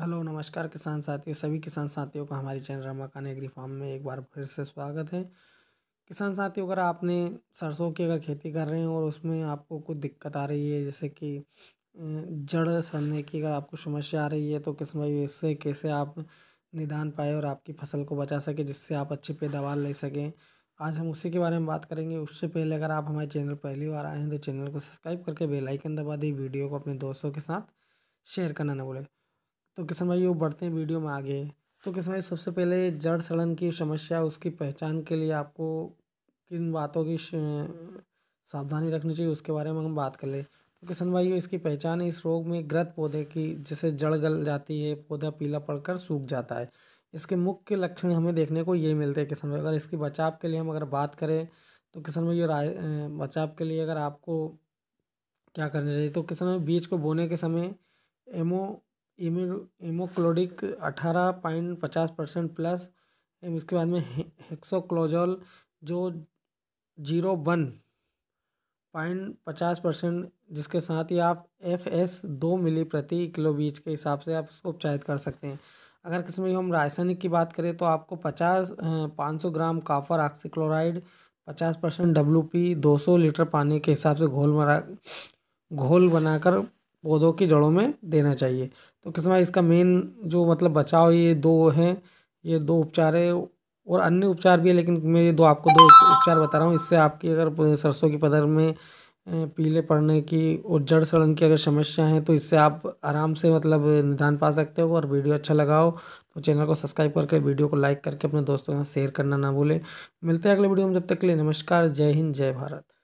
hello नमस्कार किसान साथियों सभी किसान साथियों का हमारे चैनल रमाकान एग्री फार्म में एक बार फिर से स्वागत है किसान साथियों अगर आपने सरसों की अगर खेती कर रहे हैं और उसमें आपको कुछ दिक्कत आ रही है जैसे कि जड़ सड़ने की अगर आपको समस्या आ रही है तो किस इससे कैसे आप निदान पाए और आपकी फसल को बचा सके जिससे आप अच्छी पैदावार ले सकें आज हम उसी के बारे में बात करेंगे उससे पहले अगर आप हमारे चैनल पहली बार आए हैं तो चैनल को सब्सक्राइब करके बेलाइकन दबा दें वीडियो को अपने दोस्तों के साथ शेयर करना ना भूलें तो किसान भाई वो बढ़ते हैं वीडियो में आगे तो किसान भाई सबसे पहले जड़ सड़न की समस्या उसकी पहचान के लिए आपको किन बातों की सावधानी रखनी चाहिए उसके बारे में हम बात कर ले तो किसान भाई इसकी पहचान इस रोग में ग्रत पौधे की जैसे जड़ गल जाती है पौधा पीला पड़कर सूख जाता है इसके मुख्य लक्षण हमें देखने को ये मिलते हैं किसान भाई अगर इसकी बचाव के लिए हम अगर बात करें तो किसान भाई राय बचाव के लिए अगर आपको क्या करना चाहिए तो किसान भाई बीज को बोने के समय एमो इमोक्लोडिक अठारह पॉइंट पचास परसेंट प्लस इसके बाद में हेक्सोक्लोजोल जो जीरो वन पॉइंट पचास परसेंट जिसके साथ ही आप एफ एस दो मिली प्रति किलो बीज के हिसाब से आप उसको उपचारित कर सकते हैं अगर किसी में हम रासायनिक की बात करें तो आपको पचास पाँच सौ ग्राम काफर ऑक्सीक्लोराइड पचास परसेंट डब्लू पी दो सौ लीटर पानी के हिसाब से घोल मरा घोल बनाकर पौधों की जड़ों में देना चाहिए तो किस्म इसका मेन जो मतलब बचाव ये दो हैं ये दो उपचार है और अन्य उपचार भी है लेकिन मैं ये दो आपको दो उपचार बता रहा हूँ इससे आपकी अगर सरसों की पदर में पीले पड़ने की और जड़ सड़न की अगर समस्या है तो इससे आप आराम से मतलब निदान पा सकते हो और वीडियो अच्छा लगाओ तो चैनल को सब्सक्राइब करके वीडियो को लाइक करके अपने दोस्तों के साथ शेयर करना ना भूलें मिलते हैं अगले वीडियो में जब तक के लिए नमस्कार जय हिंद जय भारत